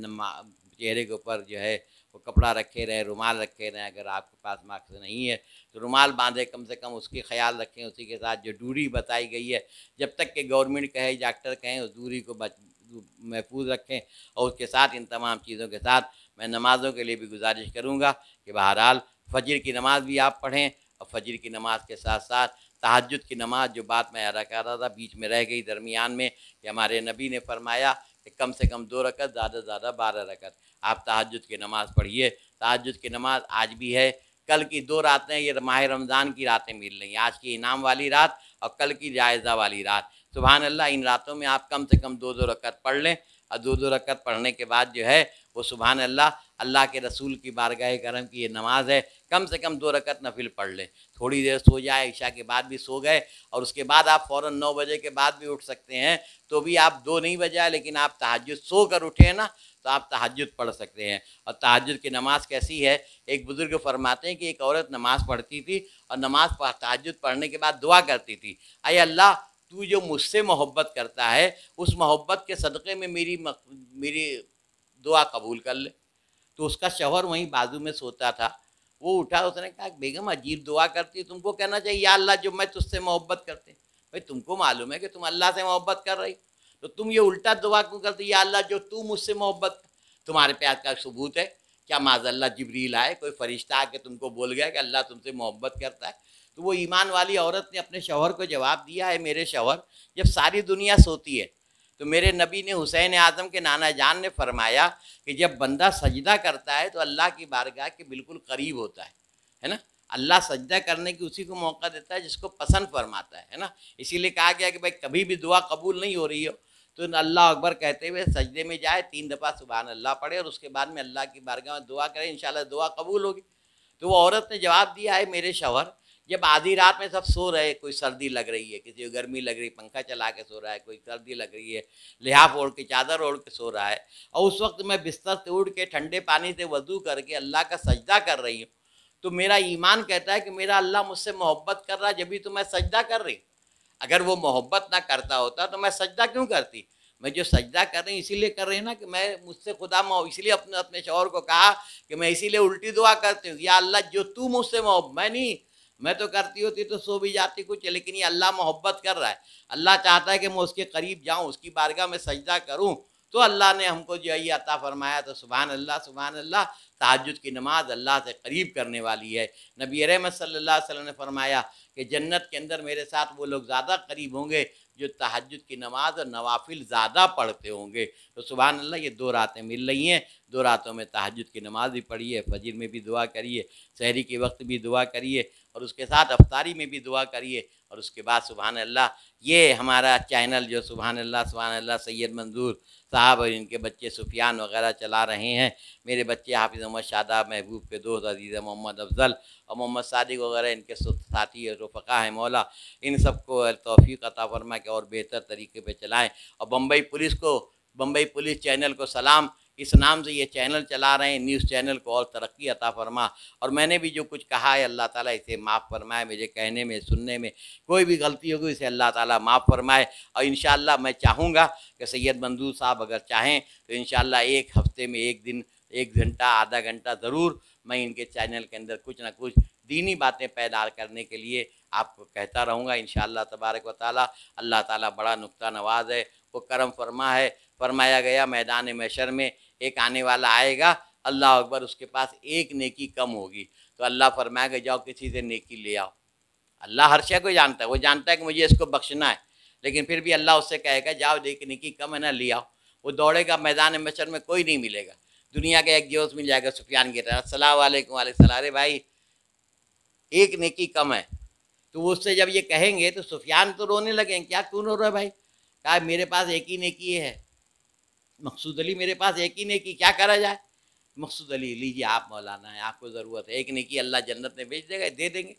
A: चेहरे के ऊपर जो है वो कपड़ा रखे रहें रुमाल रखे रहें अगर आपके पास मास्क नहीं है तो रुमाल बांधे कम से कम उसके ख्याल रखें उसी के साथ जो दूरी बताई गई है जब तक कि गवर्नमेंट कहे डॉक्टर कहें उस दूरी को महफूज रखें और उसके साथ इन तमाम चीज़ों के साथ मैं नमाज़ों के लिए भी गुजारिश करूँगा कि बहरहाल फजर की नमाज़ भी आप पढ़ें और फजर की नमाज़ के साथ साथ तहजद की नमाज जो बात मैं अदा कर रहा था बीच में रह गई दरमियान में कि हमारे नबी ने फरमाया कि कम से कम दो रकत ज़्यादा से ज़्यादा बारह रकत आप तहजद की नमाज़ पढ़िए तहजद की नमाज आज भी है कल की दो रातें ये माह रमज़ान की रातें मिल रही हैं आज की इनाम वाली रात और कल की जायज़ा वाली रात सुबह अल्लाह इन रातों में आप कम से कम दो दो रकत पढ़ लें और दो दो रकत पढ़ने के बाद जो है वो सुबह अल्लाह अल्लाह के रसूल की बारगाह करम की ये नमाज़ है कम से कम दो रकत नफिल पढ़ लें थोड़ी देर सो जाए ईशा के बाद भी सो गए और उसके बाद आप फ़ौर नौ बजे के बाद भी उठ सकते हैं तो भी आप दो नहीं बजाए लेकिन आप तहजद सो कर उठे हैं ना तो आप तहजद पढ़ सकते हैं और तहजद की नमाज कैसी है एक बुज़ुर्ग फरमाते हैं कि एक औरत नमाज़ पढ़ती थी और नमाज तहजद पढ़ने के बाद दुआ करती थी अरे अल्लाह तू जो मुझसे मोहब्बत करता है उस मोहब्बत के सदक़े में मेरी मेरी दुआ कबूल कर ले तो उसका शोहर वहीं बाजू में सोता था वो उठा उसने कहा बेगम अजीब दुआ करती है तुमको कहना चाहिए या अल्लाह जो मैं तुझसे मोहब्बत करते भाई तुमको मालूम है कि तुम अल्लाह से मोहब्बत कर रही तो तुम ये उल्टा दुआ क्यों करती या अल्लाह जो तू मुझसे मोहब्बत तुम्हारे प्यार का सबूत है क्या माजल्ला जबरील आए कोई फरिश्ता आके तुमको बोल गया कि अल्लाह तुमसे मोहब्बत करता है तो वो ईमान वाली औरत ने अपने शोहर को जवाब दिया है मेरे शोहर जब सारी दुनिया सोती है तो मेरे नबी ने हुसैन आजम के नाना जान ने फरमाया कि जब बंदा सजदा करता है तो अल्लाह की बारगाह के बिल्कुल करीब होता है है ना अल्लाह सजदा करने की उसी को मौका देता है जिसको पसंद फरमाता है ना इसीलिए कहा गया कि भाई कभी भी दुआ कबूल नहीं हो रही हो तो अल्लाह अकबर कहते हुए सजदे में जाए तीन दफ़ा सुबह अल्लाह पढ़े और उसके बाद में अल्लाह की बारगाह में दुआ करें इन दुआ कबूल होगी तो वो औरत ने जवाब दिया है मेरे शवहर जब आधी रात में सब सो रहे कोई सर्दी लग रही है किसी को गर्मी लग रही पंखा चला के सो रहा है कोई सर्दी लग रही है लिहाफ ओढ़ के चादर ओढ़ के सो रहा है और उस वक्त मैं बिस्तर से उड़ के ठंडे पानी से वजू करके अल्लाह का सजदा कर रही हूँ तो मेरा ईमान कहता है कि मेरा अल्लाह मुझसे मोहब्बत कर रहा है जब भी तो मैं सजदा कर रही अगर वो मोहब्बत ना करता होता तो मैं सजदा क्यों करती मैं जो सजदा कर रही इसीलिए कर रही ना कि मैं मुझसे खुदा इसलिए अपने अपने शोर को कहा कि मैं इसीलिए उल्टी दुआ करती हूँ या अल्लाह जो तू मुझसे मैं नहीं मैं तो करती होती तो सो भी जाती कुछ लेकिन ये अल्लाह मोहब्बत कर रहा है अल्लाह चाहता है कि मैं उसके करीब जाऊँ उसकी बारगाह में सजदा करूँ तो अल्लाह ने हमको जो यही अता फरमाया तो सुबहान अल्लाह सुबहान अल्लाह तहजद की नमाज अल्लाह से करीब करने वाली है नबी रहमत सल्लल्लाहु अलैहि वसल्लम ने फरमाया कि जन्नत के अंदर मेरे साथ वो लोग ज़्यादा करीब होंगे जो तहजद की नमाज और नवाफिल ज़्यादा पढ़ते होंगे तो सुबह अल्लाह ये दो रातें मिल रही हैं दो रातों में तहजद की नमाज भी पढ़िए फजर में भी दुआ करिए शहरी के वक्त भी दुआ करिए और उसके साथ अफ्तारी में भी दुआ करिए और उसके बाद सुबहान अल्लाह ये हमारा चैनल जो सुबहान अल्लाह सुबहान अल्लाह सैयद मंजूर साहब और इनके बच्चे सुफियान वगैरह चला रहे हैं मेरे बच्चे हाफिज़ मोहम्मद शादाब महबूब के दोस्त अजीज़ मोहम्मद अफजल और मोहम्मद सादिक वगैरह इनके साथी और रफ़ा है मौला इन सबको तोफ़ी अता फरमा के और बेहतर तरीके पर चलाएँ और बम्बई पुलिस को बम्बई पुलिस चैनल को सलाम इस नाम से ये चैनल चला रहे हैं न्यूज़ चैनल को और तरक्की अता फरमा और मैंने भी जो कुछ कहा है अल्लाह ताला इसे माफ़ फरमाए मुझे कहने में सुनने में कोई भी गलती होगी इसे अल्लाह ताला माफ़ फरमाए और इन मैं चाहूँगा कि सैयद मंजूर साहब अगर चाहें तो इन एक हफ्ते में एक दिन एक घंटा आधा घंटा ज़रूर मैं इनके चैनल के अंदर कुछ ना कुछ दीनी बातें पैदा करने के लिए आपको कहता रहूँगा इन तबारक व ताली अल्लाह ताली बड़ा नुकता नवाज है वो करम फरमा है फरमाया गया मैदान मशर में एक आने वाला आएगा अल्लाह अकबर उसके पास एक नेकी कम होगी तो अल्लाह फरमाएगा जाओ किसी से नेकी ले आओ अल्लाह हर शय को जानता है वो जानता है कि मुझे इसको बख्शना है लेकिन फिर भी अल्लाह उससे कहेगा जाओ देख नेकी कम है ना ले आओ वो दौड़ेगा मैदान मच्छर में कोई नहीं मिलेगा दुनिया का एक जोश मिल जाएगा सुफियान की तरह सलामकुम वाले सला रे भाई एक नेकी कम है तो उससे जब ये कहेंगे तो सुफियान तो रोने लगे क्या क्यों रो रहा है भाई कहा मेरे पास एक ही नेकी है मकसूद अली मेरे पास एक ही नेकी क्या करा जाए मकसूद अली लीजिए आप मौलाना है आपको ज़रूरत है एक नेकी अल्लाह जन्नत में भेज देगा दे देंगे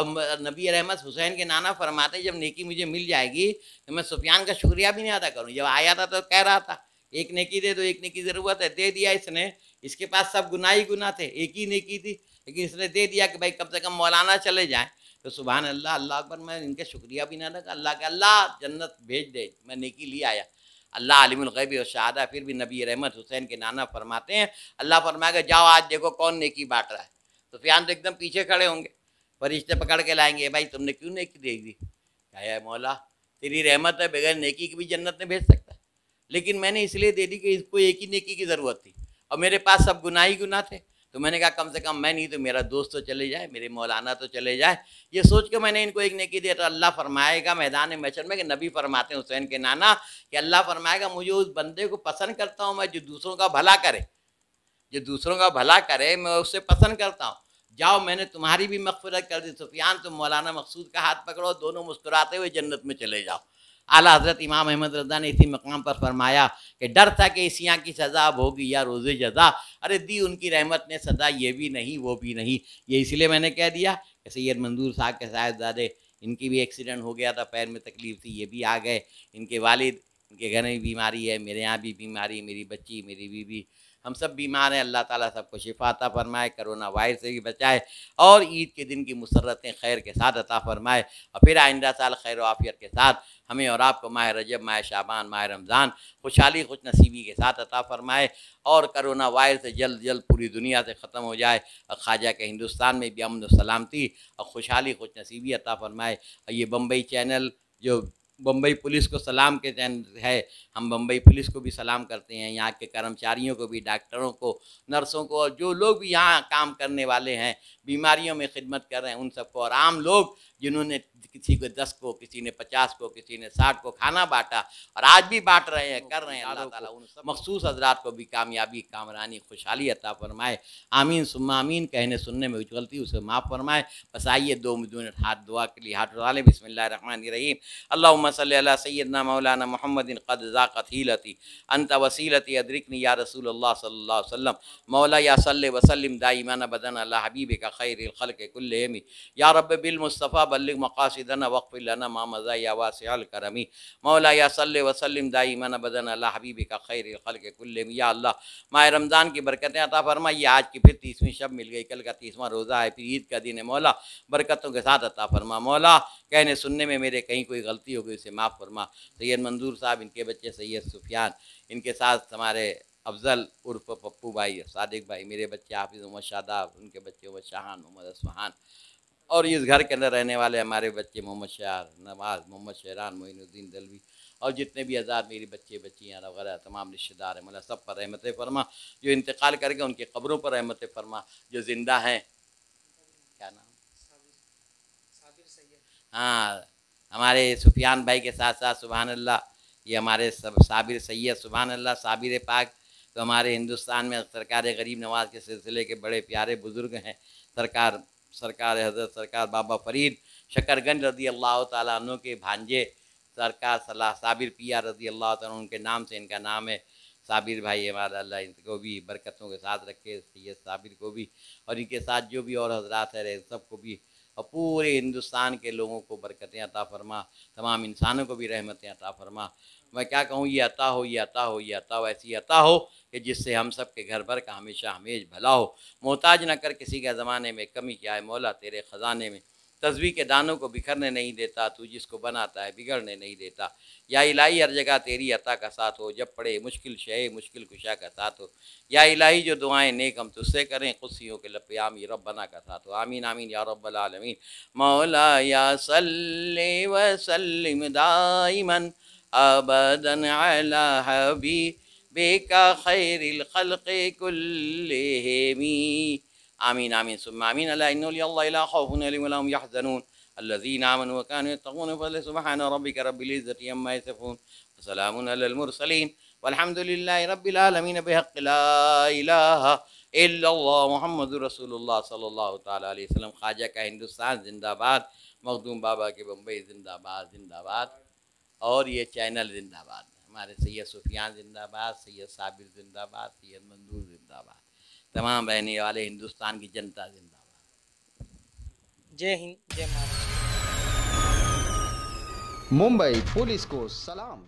A: और नबी रहमत हुसैन के नाना फरमाते जब नेकी मुझे मिल जाएगी तो मैं सुफियान का शुक्रिया भी नहीं अदा करूँ जब आया था तो कह रहा था एक नेकी दे दो एक नेकी ज़रूरत है दे दिया इसने इसके पास सब गुना ही गुना थे एक ही नेकी थी लेकिन इसने दे दिया कि भाई कम से कम मौलाना चले जाएँ तो सुबह अल्लाह अल्लाह अकबर मैं इनका शुक्रिया भी ना कर अल्लाह के अल्लाह जन्नत भेज दे मैं नेकी लिए आया अल्लाह आलिमगैब और शहादा फिर भी नबी रहमत हुसैन के नाना फरमाते हैं अल्लाह फरमाएगा जाओ आज देखो कौन नेकी बांट रहा है तो हम तो एकदम पीछे खड़े होंगे फरिश्ते पकड़ के लाएंगे भाई तुमने क्यों नेकी दे दी क्या मौला तेरी रहमत है बगैर नेकी की भी जन्नत में भेज सकता लेकिन मैंने इसलिए दे दी कि इसको एक ही नेकी की ज़रूरत थी और मेरे पास सब गुनाह ही थे तो मैंने कहा कम से कम मैं नहीं तो मेरा दोस्त तो चले जाए मेरे मौलाना तो चले जाए ये सोच के मैंने इनको एक नेकी दिया तो अल्लाह फरमाएगा मैदान मचर में कि नबी फरमाते हैं हुसैन के नाना कि अल्लाह फरमाएगा मुझे उस बंदे को पसंद करता हूँ मैं जो दूसरों का भला करे जो दूसरों का भला करे मैं उससे पसंद करता हूँ जाओ मैंने तुम्हारी भी मकफरत कर दी सुफियान तुम मौलाना मकसूद का हाथ पकड़ो दोनों मुस्कुराते हुए जन्नत में चले जाओ आला हजरत इमाम अहमद रजा ने इसी मकाम पर फरमाया कि डर था कि इस यहाँ की सज़ा अब होगी या रोजे जजा अरे दी उनकी रहमत ने सज़ा ये भी नहीं वो भी नहीं ये इसलिए मैंने कह दिया कि सैयद मंजूर साहब के साहेबजादे इनकी भी एक्सीडेंट हो गया था पैर में तकलीफ थी ये भी आ गए इनके वालिद इनके घर में बीमारी है मेरे यहाँ भी बीमारी मेरी बच्ची मेरी बीवी हम सब बीमार हैं अल्लाह ताला सबको शिफाता फरमाए करोना वायरस से भी बचाए और ईद के दिन की मुसरतें खैर के साथ अता फरमाए और फिर आइंदा साल खैर वाफियत के साथ हमें और आपको माह रजब माह शाबान माह रमज़ान खुशहाली खुश नसीबी के साथ अता फरमाए और करोना वायरस से जल्द जल्द पूरी दुनिया से ख़त्म हो जाए और ख्वाजा के हिंदुस्तान में भी अमन सलामती और खुशहाली खुश नसीबी अता फरमाए और ये बम्बई चैनल जो बम्बई पुलिस को सलाम के है हम बम्बई पुलिस को भी सलाम करते हैं यहाँ के कर्मचारियों को भी डॉक्टरों को नर्सों को और जो लोग भी यहाँ काम करने वाले हैं बीमारियों में खिदमत कर रहे हैं उन सबको और आम लोग जिन्होंने किसी को दस को किसी ने पचास को किसी ने साठ को खाना बांटा और आज भी बांट रहे हैं कर रहे हैं अल्लाह ताला उन सब मखसूस हजरात को भी कामयाबी कामरानी खुशहाली अता फरमाए आमीन सुम्मा आमीन कहने सुनने में गलती उसे माफ़ फरमाए बस आइए दो मिनट हाथ दुआ के लिए हाथ उठा लें बिसमीम अल्लाम सल सैदना मौलाना मोहम्मद कदजा अंत वसीलती अदरिकनी या रसूल अल्लाह सल्ला वसम मौला या सल वसलम दाईमान बदन अल्लाह हबीब का खैर खल के कुल्लमी या रब बिलमस्तफ़ा बल्ल मकासदन वक़फ़िलना माँ मज़ा या वासल करमी मौला या सल वसलम दाईमन बदन अल्लाह हबीब का खैर खल के कुल्लमी या अल्लाह माह रमज़ान की बरकतें अता फरमा ये आज की फिर तीसवीं शब मिल गई कल का तीसवां रोज़ा है फिर ईद का दिन है मौला बरकतों के साथ अता फरमा मौला कहने सुनने में मेरे कहीं कोई गलती हो गई उसे माफ़ फरमा सैयद मंजूर साहब इनके बच्चे सैयद सुफियान इनके साथ हमारे अफजल उर्फ पप्पू भाई सादिक भाई मेरे बच्चे हाफिज़ उमर शादाब उनके बच्चे उमर शाहान उमर असफहान और इस घर के अंदर रहने वाले हमारे बच्चे मोहम्मद शहर नवाज मोहम्मद शहरान मोनुद्दीन दलवी और जितने भी आज़ाद मेरे बच्चे बच्चियाँ वगैरह तमाम रिश्तेदार हैं मतलब सब पर रहमत फरमा जो इंतकाल करके उनके कब्रों पर रहमत फरमा जो ज़िंदा हैं क्या नाम हाँ हमारे सुफियान भाई के साथ साथ सुबहानल्ला ये हमारे सब साबिर सैद सुबहानल्ला साबिर पाक तो हमारे हिंदुस्तान में सरकार गरीब नवाज के सिलसिले के बड़े प्यारे बुज़ुर्ग हैं सरकार सरकार हजरत सरकार बाबा फरीद शकरगंज रजी अल्लाह तु के भांजे सरकार सलाह साबिर पिया रजी अल्लाह तु उनके नाम से इनका नाम है साबिर भाई हमारा अल्लाह इनको भी बरकतों के साथ रखे सैयद साबिर को भी और इनके साथ जो भी और हजरात है रहे सबको भी और पूरे हिंदुस्तान के लोगों को बरकतें अता फरमा तमाम इंसानों को भी रहमतें अता फरमा मैं क्या कहूँ ये अता हो ये अता हो ये अता हो ऐसी अता हो कि जिससे हम सब के घर भर का हमेशा हमेश भला हो मोहताज न कर किसी के ज़माने में कमी क्या है मौला तेरे ख़जाने में तस्वी के दानों को बिखरने नहीं देता तू जिसको बनाता है बिगड़ने नहीं देता या इलाही हर जगह तेरी अता का साथ हो जब पड़े मुश्किल शे मुश्किल कुशा का साथ हो या इलाही जो दुआएं नेक हम तुझसे करें खुशियों के लप आमी रबना का साथ हो आमीन आमीन या रबालमीन मौला या सल्ले वसल्लिम दाइमन अबदन अला हबी बेका खैरिल खलक़ कुल्लेमी आमीन आमीन सुम आमीन अल्लाम यहजनून अल्लज़ीन आमन वकान तगून सुबहान रब्बिक रब्बिल इज़्ज़ति अम्मा यसिफून सलाम अलल मुरसलीन वल्हम्दुलिल्लाहि रब्बिल आलमीन बिहक़्क़ ला इलाहा इल्लल्लाह मुहम्मदुर रसूलुल्लाह सल्लल्लाहु ताला अलैहि वसल्लम ख्वाजा का हिंदुस्तान जिंदाबाद मखदूम बाबा के बम्बई जिंदाबाद जिंदाबाद और ये चैनल जिंदाबाद हमारे सैयद सुफियान जिंदाबाद सैयद साबिर जिंदाबाद सैयद मंजूर जिंदाबाद तमाम रहने वाले हिंदुस्तान की जनता जिंदाबाद जय हिंद जय महाराज मुंबई पुलिस को सलाम